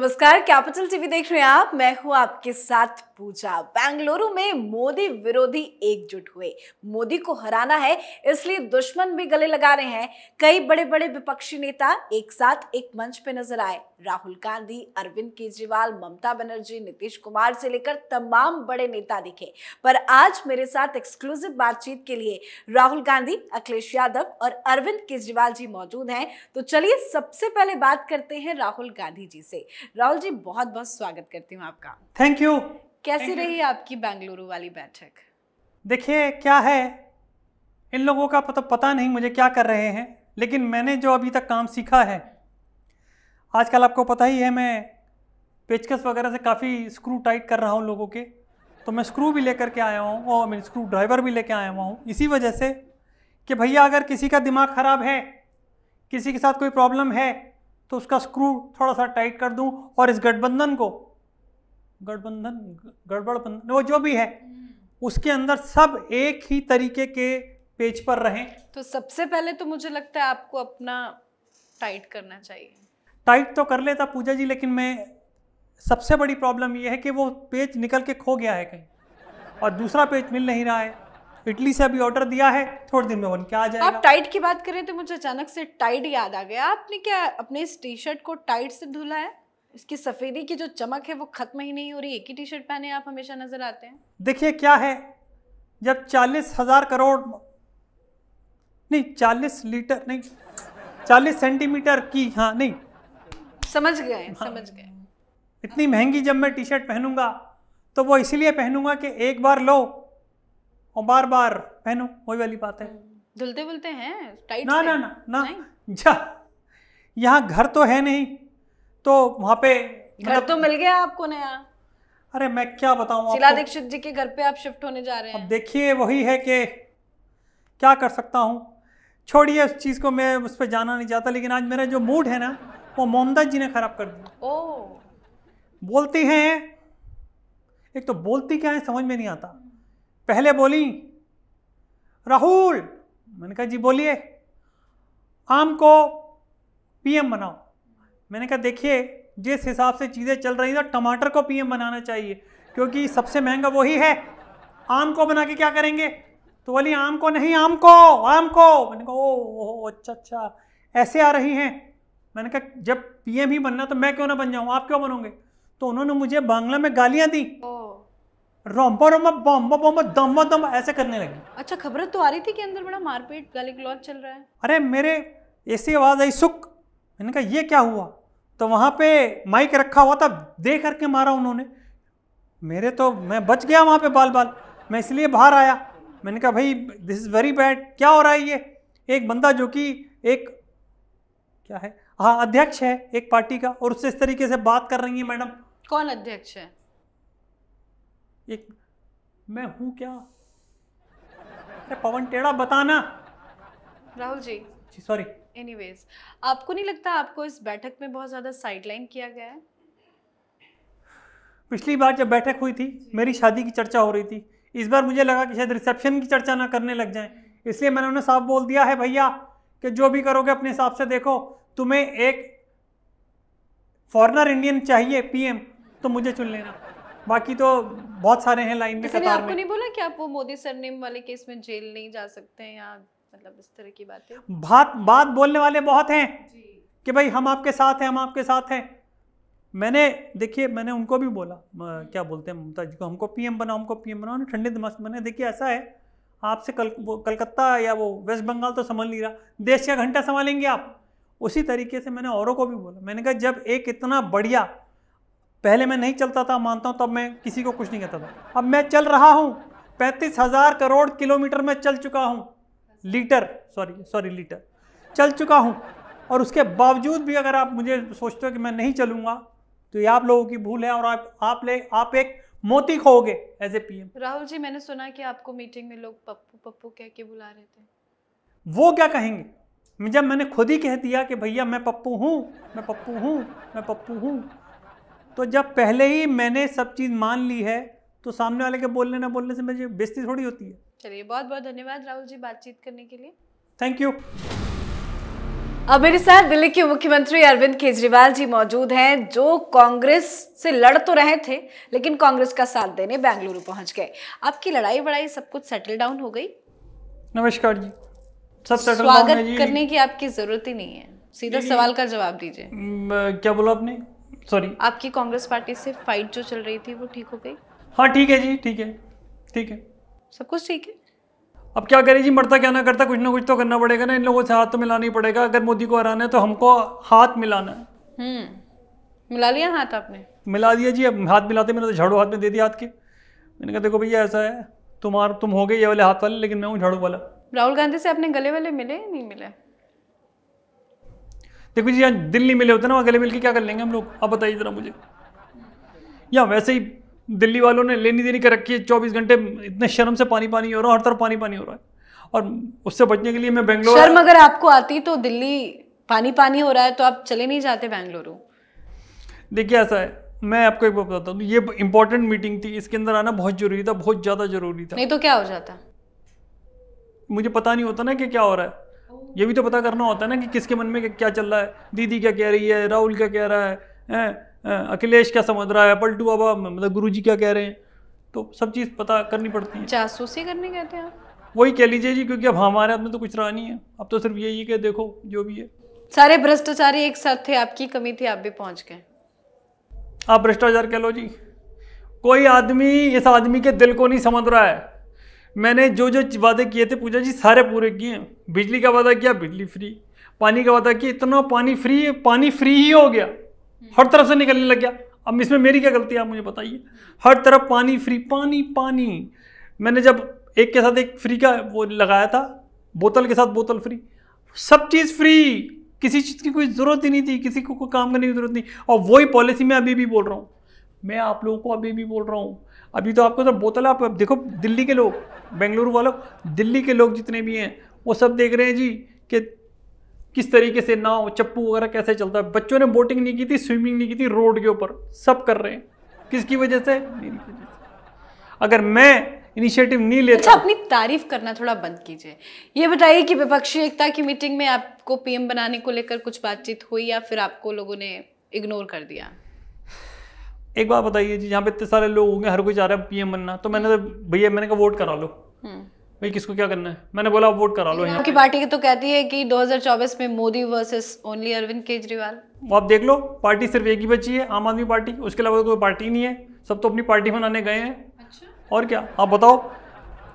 नमस्कार capital TV देख रहे हैं आप मैं हूं आपके साथ पूजा बेंगलुरु में मोदी विरोधी एकजुट हुए मोदी को हराना है इसलिए दुश्मन भी गले लगा रहे हैं कई बड़े बड़े विपक्षी नेता एक साथ एक मंच पे नजर आए राहुल गांधी अरविंद केजरीवाल ममता बनर्जी नीतीश कुमार से लेकर तमाम बड़े नेता दिखे पर आज मेरे साथ एक्सक्लूसिव बातचीत के लिए राहुल गांधी अखिलेश यादव और अरविंद केजरीवाल जी मौजूद हैं तो चलिए सबसे पहले बात करते हैं राहुल गांधी जी से राहुल जी बहुत बहुत स्वागत करती हूँ आपका थैंक यू कैसी Thank रही you. आपकी बेंगलुरु वाली बैठक देखिए क्या है इन लोगों का तो पता नहीं मुझे क्या कर रहे हैं लेकिन मैंने जो अभी तक काम सीखा है आजकल आपको पता ही है मैं पेचकस वगैरह से काफ़ी स्क्रू टाइट कर रहा हूँ लोगों के तो मैं स्क्रू भी लेकर के आया हूँ और मैं स्क्रू ड्राइवर भी लेकर आया हुआ हूँ इसी वजह से कि भैया अगर किसी का दिमाग ख़राब है किसी के साथ कोई प्रॉब्लम है तो उसका स्क्रू थोड़ा सा टाइट कर दूं और इस गठबंधन को गठबंधन गड़बड़ बंधन वो जो भी है हम्म। उसके अंदर सब एक ही तरीके के पेज पर रहें तो सबसे पहले तो मुझे लगता है आपको अपना टाइट करना चाहिए टाइट तो कर लेता पूजा जी लेकिन मैं सबसे बड़ी प्रॉब्लम यह है कि वो पेज निकल के खो गया है कहीं और दूसरा पेज मिल नहीं रहा है इटली से अभी ऑर्डर दिया है थोड़ी दिन में बन के आ जाएगा आप टाइट की बात करें तो मुझे अचानक से टाइट याद आ गया आपने क्या अपने इस टी शर्ट को टाइट से धुला है इसकी सफ़ेदी की जो चमक है वो ख़त्म ही नहीं हो रही एक ही टी शर्ट पहने आप हमेशा नज़र आते हैं देखिए क्या है जब चालीस हज़ार करोड़ नहीं चालीस लीटर नहीं चालीस सेंटीमीटर की हाँ नहीं समझ गए हाँ, समझ गए हाँ। इतनी महंगी जब मैं टी शर्ट पहनूंगा तो वो इसलिए पहनूंगा कि एक बार लो और बार बार पहनो वही वाली बात है धुलते बुलते हैं टाइट ना ना ना ना जा यहाँ घर तो है नहीं तो वहाँ पे घर मतलब तो मिल गया आपको नया अरे मैं क्या बताऊँ शिला दीक्षित जी के घर पे आप शिफ्ट होने जा रहे हैं अब देखिए वही है कि क्या कर सकता हूँ छोड़िए उस चीज़ को मैं उस पर जाना नहीं चाहता लेकिन आज मेरा जो मूड है ना वो मोहम्मद जी ने ख़राब कर दिया ओ बोलती हैं एक तो बोलती क्या है समझ में नहीं आता पहले बोली राहुल मैंने कहा जी बोलिए आम को पीएम बनाओ मैंने कहा देखिए जिस हिसाब से चीज़ें चल रही ना टमाटर को पीएम बनाना चाहिए क्योंकि सबसे महंगा वही है आम को बना के क्या करेंगे तो बोली आम को नहीं आम को आम को मैंने कहा ओ, ओ अच्छा अच्छा ऐसे आ रही हैं मैंने कहा जब पीएम ही बनना तो मैं क्यों ना बन जाऊँ आप क्यों बनोगे तो उन्होंने मुझे बांग्ला में गालियाँ दी रोम्बा रोम्बा बम्बा बम्बा दम दम्बा ऐसे करने लगी अच्छा खबर तो आ रही थी कि अंदर बड़ा मारपीट गली गलौज चल रहा है अरे मेरे ऐसी आवाज़ आई सुख मैंने कहा ये क्या हुआ तो वहाँ पे माइक रखा हुआ था दे करके मारा उन्होंने मेरे तो मैं बच गया वहाँ पे बाल बाल मैं इसलिए बाहर आया मैंने कहा भाई दिस इज़ वेरी बैड क्या हो रहा है ये एक बंदा जो कि एक क्या है हाँ अध्यक्ष है एक पार्टी का और उससे इस तरीके से बात कर रही है मैडम कौन अध्यक्ष है एक मैं हूं क्या अरे पवन टेढ़ा बताना राहुल जी जी सॉरी एनीवेज आपको नहीं लगता आपको इस बैठक में बहुत ज़्यादा साइडलाइन किया गया है पिछली बार जब बैठक हुई थी मेरी शादी की चर्चा हो रही थी इस बार मुझे लगा कि शायद रिसेप्शन की चर्चा ना करने लग जाए इसलिए मैंने उन्हें साफ बोल दिया है भैया कि जो भी करोगे अपने हिसाब से देखो तुम्हें एक फॉरनर इंडियन चाहिए पीएम तो मुझे चुन लेना बाकी तो बहुत सारे हैं लाइन में कतार में आपको नहीं बोला कि आप वो मोदी सरनेम वाले केस में जेल नहीं जा सकते हैं या मतलब इस तरह की बातें बात बात बोलने वाले बहुत हैं कि भाई हम आपके साथ हैं हम आपके साथ हैं मैंने देखिए मैंने उनको भी बोला क्या बोलते हैं ममता जी को हमको पीएम बनाओ हमको पीएम बनाओ ठंडे दिमाग से मैंने देखिए ऐसा है आपसे कल वो कलकत्ता या वो वेस्ट बंगाल तो संभाल नहीं रहा देश का घंटा संभालेंगे आप उसी तरीके से मैंने औरों को भी बोला मैंने कहा जब एक इतना बढ़िया पहले मैं नहीं चलता था मानता हूँ तब मैं किसी को कुछ नहीं कहता था अब मैं चल रहा हूँ पैंतीस हजार करोड़ किलोमीटर में चल चुका हूँ लीटर सॉरी सॉरी लीटर चल चुका हूँ और उसके बावजूद भी अगर आप मुझे सोचते हो कि मैं नहीं चलूंगा तो ये आप लोगों की भूल है और आप आप ले आप एक मोती खोगे as a PM Rahul ji मैंने सुना कि आपको मीटिंग में लोग पप्पू पप्पू कह के बुला रहे थे वो क्या कहेंगे जब मैंने खुद ही कह दिया कि भैया मैं पप्पू हूँ मैं पप्पू हूँ मैं पप्पू हूँ तो जब पहले ही मैंने सब चीज़ मान ली है तो सामने वाले के बोलने ना बोलने से मुझे बेस्ती थोड़ी होती है चलिए बहुत बहुत धन्यवाद राहुल जी बातचीत करने के लिए थैंक यू अब मेरे साथ दिल्ली के मुख्यमंत्री अरविंद केजरीवाल जी मौजूद हैं जो कांग्रेस से लड़ तो रहे थे लेकिन कांग्रेस का साथ देने बेंगलुरु पहुंच गए आपकी लड़ाई बड़ाई सब कुछ सेटल डाउन हो गई नमस्कार जी सब सेटल स्वागत करने की आपकी जरूरत ही नहीं है सीधा सवाल का जवाब दीजिए क्या बोला आपने सॉरी आपकी कांग्रेस पार्टी से फाइट जो चल रही थी वो ठीक हो गई हाँ ठीक है जी ठीक है ठीक है सब कुछ ठीक है अब क्या करें जी मरता क्या ना करता कुछ ना कुछ तो करना पड़ेगा ना इन लोगों से हाथ तो मिलाना ही पड़ेगा अगर मोदी को हराना है तो हमको हाथ मिलाना है हम्म, मिला लिया हाथ आपने मिला दिया जी अब हाथ मिलाते मैंने तो झाड़ू हाथ में दे दिया हाथ के मैंने कहा देखो भैया ऐसा है तुम्हारा तुम हो गए ये वाले हाथ वाले लेकिन मैं हूँ झाड़ू वाला राहुल गांधी से अपने गले वाले मिले नहीं मिले देखो जी यहाँ दिल नहीं मिले होते ना वहाँ गले मिल के क्या कर लेंगे हम लोग अब बताइए ज़रा मुझे या वैसे ही दिल्ली वालों ने लेनी देनी कर रखी है चौबीस घंटे इतने शर्म से पानी पानी हो रहा है हर तरफ पानी पानी हो रहा है और उससे बचने के लिए मैं बेंगलोर शर्म अगर आपको आती तो दिल्ली पानी पानी हो रहा है तो आप चले नहीं जाते बेंगलुरु देखिए ऐसा है मैं आपको एक बात बताता हूँ ये इंपॉर्टेंट मीटिंग थी इसके अंदर आना बहुत जरूरी था बहुत ज़्यादा जरूरी था नहीं तो क्या हो जाता मुझे पता नहीं होता ना कि क्या हो रहा है ये भी तो पता करना होता है ना कि किसके मन में क्या चल रहा है दीदी क्या कह रही है राहुल क्या कह रहा है अखिलेश क्या समझ रहा है पलटू बाबा मतलब गुरु क्या कह रहे हैं तो सब चीज़ पता करनी पड़ती है जासूसी करने कहते हैं वही कह लीजिए जी क्योंकि अब हमारे हाथ में तो कुछ रहा नहीं है अब तो सिर्फ यही कह देखो जो भी है सारे भ्रष्टाचारी एक साथ थे आपकी कमी थी आप भी पहुंच गए आप भ्रष्टाचार कह लो जी कोई आदमी इस आदमी के दिल को नहीं समझ रहा है मैंने जो जो वादे किए थे पूजा जी सारे पूरे किए बिजली का वादा किया बिजली फ्री पानी का वादा किया इतना पानी फ्री पानी फ्री ही हो गया हर तरफ से निकलने लग गया अब इसमें मेरी क्या गलती है आप मुझे बताइए हर तरफ पानी फ्री पानी पानी मैंने जब एक के साथ एक फ्री का वो लगाया था बोतल के साथ बोतल फ्री सब चीज़ फ्री किसी चीज़ की कोई ज़रूरत ही नहीं थी किसी को कोई काम करने की ज़रूरत नहीं और वही पॉलिसी मैं अभी भी बोल रहा हूँ मैं आप लोगों को अभी भी बोल रहा हूँ अभी तो आपको तो बोतल आप देखो दिल्ली के लोग बेंगलुरु वालों दिल्ली के लोग जितने भी हैं वो सब देख रहे हैं जी कि किस तरीके से नाव चप्पू वगैरह कैसे चलता है बच्चों ने बोटिंग नहीं की थी स्विमिंग नहीं की थी रोड के ऊपर सब कर रहे हैं किसकी वजह से मेरी वजह से अगर मैं इनिशिएटिव नहीं लेता अच्छा अपनी तारीफ करना थोड़ा बंद कीजिए ये बताइए कि विपक्षी एकता की मीटिंग में आपको पीएम बनाने को लेकर कुछ बातचीत हुई या फिर आपको लोगों ने इग्नोर कर दिया एक बार बताइए जी यहाँ पे इतने सारे लोग होंगे हर कोई चाह रहा है पीएम बनना तो मैंने तो, भैया मैंने कहा वोट करा लो हम्म। भाई किसको क्या करना है मैंने बोला वोट करा लो आपकी पार्टी तो कहती है कि 2024 में मोदी वर्सेस ओनली अरविंद केजरीवाल आप देख लो पार्टी सिर्फ एक ही बची है आम आदमी पार्टी उसके अलावा तो कोई पार्टी नहीं है सब तो अपनी पार्टी बनाने गए हैं अच्छा। और क्या आप बताओ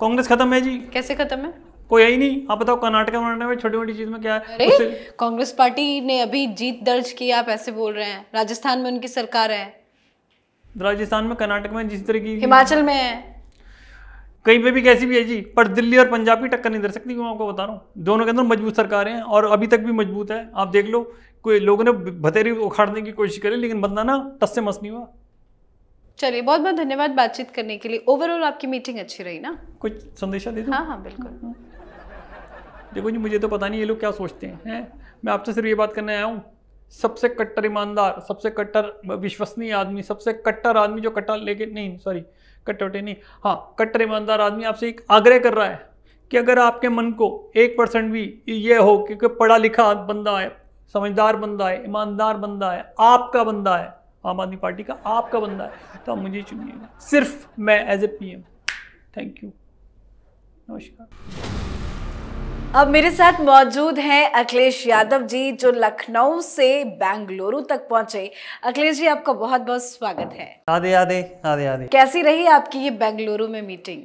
कांग्रेस खत्म है जी कैसे खत्म है कोई है ही नहीं आप बताओ कर्नाटक में छोटी मोटी चीज में क्या है कांग्रेस पार्टी ने अभी जीत दर्ज की आप ऐसे बोल रहे हैं राजस्थान में उनकी सरकार है राजस्थान में कर्नाटक में जिस तरह की हिमाचल में है कहीं पे भी कैसी भी है जी पर दिल्ली और पंजाब की टक्कर नहीं दे सकती मैं आपको बता रहा हूँ दोनों के अंदर मजबूत सरकारें हैं और अभी तक भी मजबूत है आप देख लो कोई लोगों ने भतेरी उखाड़ने की कोशिश करी लेकिन बंदा ना टस से मस नहीं हुआ चलिए बहुत बहुत धन्यवाद बातचीत करने के लिए ओवरऑल आपकी मीटिंग अच्छी रही ना कुछ संदेशा दे दो हाँ हाँ बिल्कुल देखो जी मुझे तो पता नहीं ये लोग क्या सोचते हैं मैं आपसे सिर्फ ये बात करने आया हूँ सबसे कट्टर ईमानदार सबसे कट्टर विश्वसनीय आदमी सबसे कट्टर आदमी जो कट्टा लेके नहीं सॉरी कट्टे नहीं हाँ कट्टर ईमानदार आदमी आपसे एक आग्रह कर रहा है कि अगर आपके मन को एक परसेंट भी ये हो क्योंकि पढ़ा लिखा बंदा है समझदार बंदा है ईमानदार बंदा है आपका बंदा है आम आदमी पार्टी का आपका बंदा है तो आप मुझे चुनिएगा सिर्फ मैं as a P thank you नमस्कार अब मेरे साथ मौजूद हैं अखिलेश यादव जी जो लखनऊ से बेंगलुरु तक पहुंचे अखिलेश जी आपका बहुत बहुत स्वागत है आधे आधे आधे आधे कैसी रही आपकी ये बेंगलुरु में मीटिंग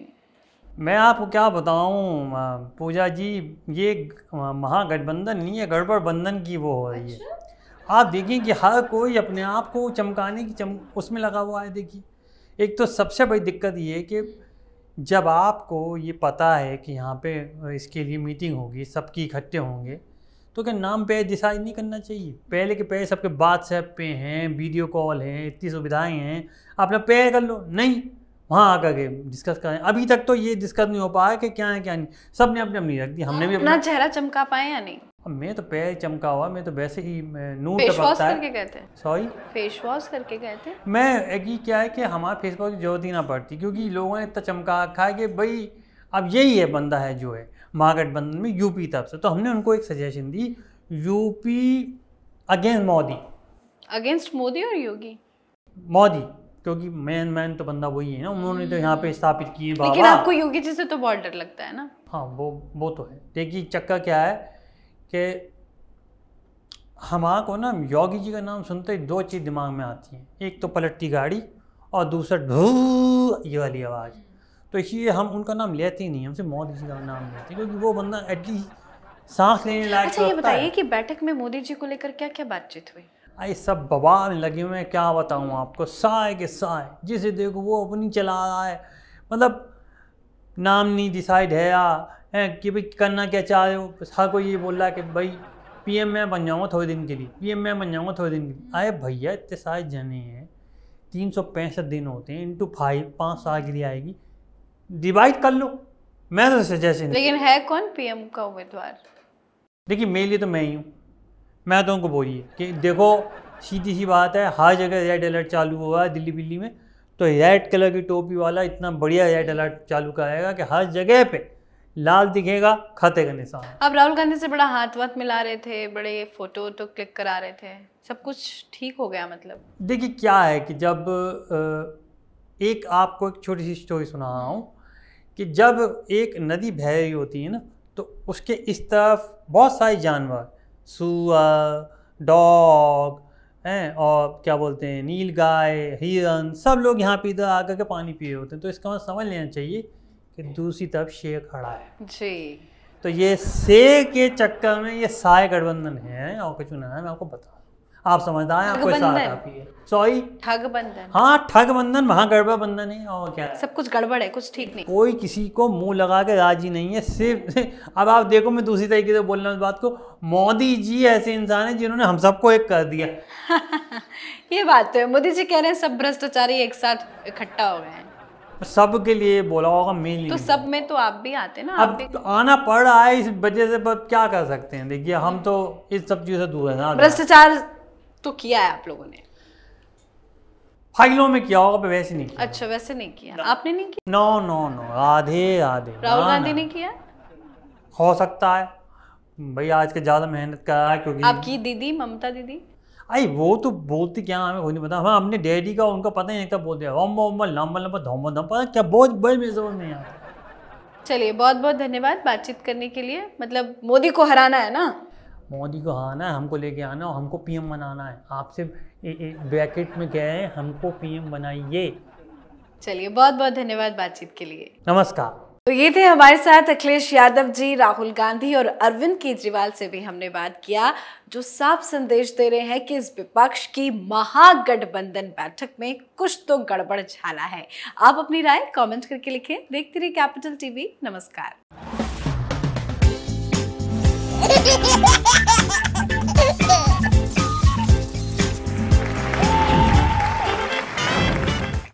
मैं आपको क्या बताऊं पूजा जी ये महागठबंधन नहीं है गड़बड़ बंधन की वो हो रही है अच्छा। आप देखिए कि हर कोई अपने आप को चमकाने की चम उसमें लगा हुआ है देखिए एक तो सबसे बड़ी दिक्कत ये है कि जब आपको ये पता है कि यहाँ पे इसके लिए मीटिंग होगी सबकी इकट्ठे होंगे तो क्या नाम पे डिसाइड नहीं करना चाहिए पहले के पहले सबके व्हाट्सएप पे हैं वीडियो कॉल हैं इतनी सुविधाएं हैं आप लोग पे कर लो नहीं वहाँ आकर के डिस्कस करें अभी तक तो ये डिस्कस नहीं हो पाया कि क्या है क्या नहीं सब ने अपने अपनी रख दी हमने भी अपना चेहरा चमका पाए या नहीं हाँ, मैं तो पैर चमका हुआ मैं तो वैसे ही नूर टपकता है करके कहते हैं सॉरी फेस वॉश करके कहते हैं मैं एक ही क्या है कि हमारे फेस वॉश की जरूरत ही ना पड़ती क्योंकि लोगों ने इतना चमका रखा है कि भाई अब यही है बंदा है जो है महागठबंधन में यूपी तरफ से तो हमने उनको एक सजेशन दी UP against Modi against Modi और योगी मोदी क्योंकि मैन मैन तो बंदा वही है ना उन्होंने तो यहाँ पे हम्म। स्थापित किए लेकिन आपको योगी जी से तो बहुत डर लगता है ना हाँ वो वो तो है देखिए चक्का क्या है कि हमा को ना योगी जी का नाम सुनते ही दो चीज़ दिमाग में आती हैं एक तो पलटती गाड़ी और दूसरा ढू ये वाली आवाज़ तो इसलिए हम उनका नाम लेते ही नहीं हमसे मोदी जी का नाम लेते क्योंकि वो बंदा एटलीस्ट सांस लेने लायक अच्छा ये बताइए कि बैठक में मोदी जी को लेकर क्या क्या बातचीत हुई आई सब बवाल लगे हुए हैं क्या बताऊँ आपको साए के साए जिसे देखो वो अपनी चला रहा है मतलब नाम नहीं डिसाइड है या है कि भाई करना क्या चाह रहे हो हर कोई ये बोल रहा है कि भाई पीएम मैं बन जाऊँगा थोड़े दिन के लिए पीएम मैं बन जाऊँगा थोड़े दिन के लिए अरे भैया इतने सारे जने हैं तीन सौ पैंसठ दिन होते हैं इंटू फाइव पाँच साल के लिए आएगी डिवाइड कर लो मैं तो सजेशन लेकिन है कौन पी एम का उम्मीदवार देखिए मेरे लिए तो मैं ही हूँ मैं तो उनको बोलिए कि देखो सीधी सी बात है हर जगह रेड अलर्ट चालू हुआ है दिल्ली बिल्ली में तो रेड कलर की टोपी वाला इतना बढ़िया रेड अलर्ट चालू कराएगा कि हर जगह पे लाल दिखेगा खते का निशान अब राहुल गांधी से बड़ा हाथ वाथ मिला रहे थे बड़े फोटो तो क्लिक करा रहे थे सब कुछ ठीक हो गया मतलब देखिए क्या है कि जब एक आपको एक छोटी सी स्टोरी सुना रहा हूँ कि जब एक नदी बह रही होती है ना तो उसके इस तरफ बहुत सारे जानवर सुअर डॉग हैं और क्या बोलते हैं नील गाय हिरन सब लोग यहाँ पे इधर आकर के पानी पिए होते हैं तो इसका मतलब समझ लेना चाहिए कि दूसरी तरफ शे खड़ा है जी तो ये से के चक्कर में ये साय गठबंधन है और कुछ नहीं है मैं आपको बता आप समझदार हैं आपको है सॉरी ठग बंधन हाँ ठग बंधन गड़बड़ बंधन है और क्या सब कुछ गड़बड़ है कुछ ठीक नहीं कोई किसी को मुंह लगा के राजी नहीं है सिर्फ अब आप देखो मैं दूसरी तरीके से बोल रहा हूँ इस बात को मोदी जी ऐसे इंसान हैं जिन्होंने हम सबको एक कर दिया ये बात तो है मोदी जी कह रहे हैं सब भ्रष्टाचारी एक साथ इकट्ठा हो गए हैं तो सब के लिए बोला होगा मेनली तो सब में तो आप भी आते ना अब आप तो आना पड़ रहा है इस वजह से क्या कर सकते हैं देखिए हम तो इस सब चीज से दूर है ना भ्रष्टाचार तो किया है आप लोगों ने फाइलों में किया होगा वैसे नहीं किया अच्छा वैसे नहीं किया आपने नहीं किया नो नो नो आधे आधे राहुल गांधी ने किया हो सकता है भाई आज के ज़्यादा मेहनत कर रहा है क्योंकि आपकी दीदी ममता दीदी आई वो तो बोलते क्या हमें कोई नहीं पता हाँ अपने डैडी का उनका पता नहीं कब बोलते वम्बा वम्बा लम्बा लम्बा धम पता क्या बहुत बड़ी मेरे समझ नहीं आता चलिए बहुत बहुत धन्यवाद बातचीत करने के लिए मतलब मोदी को हराना है ना मोदी को हराना है हमको लेके आना और हमको पीएम बनाना है आपसे ब्रैकेट में गए हैं हमको पीएम बनाइए चलिए बहुत बहुत धन्यवाद बातचीत के लिए नमस्कार तो ये थे हमारे साथ अखिलेश यादव जी राहुल गांधी और अरविंद केजरीवाल से भी हमने बात किया जो साफ संदेश दे रहे हैं कि इस विपक्ष की महागठबंधन बैठक में कुछ तो गड़बड़ झाला है आप अपनी राय कमेंट करके लिखें देखते रहिए कैपिटल टीवी नमस्कार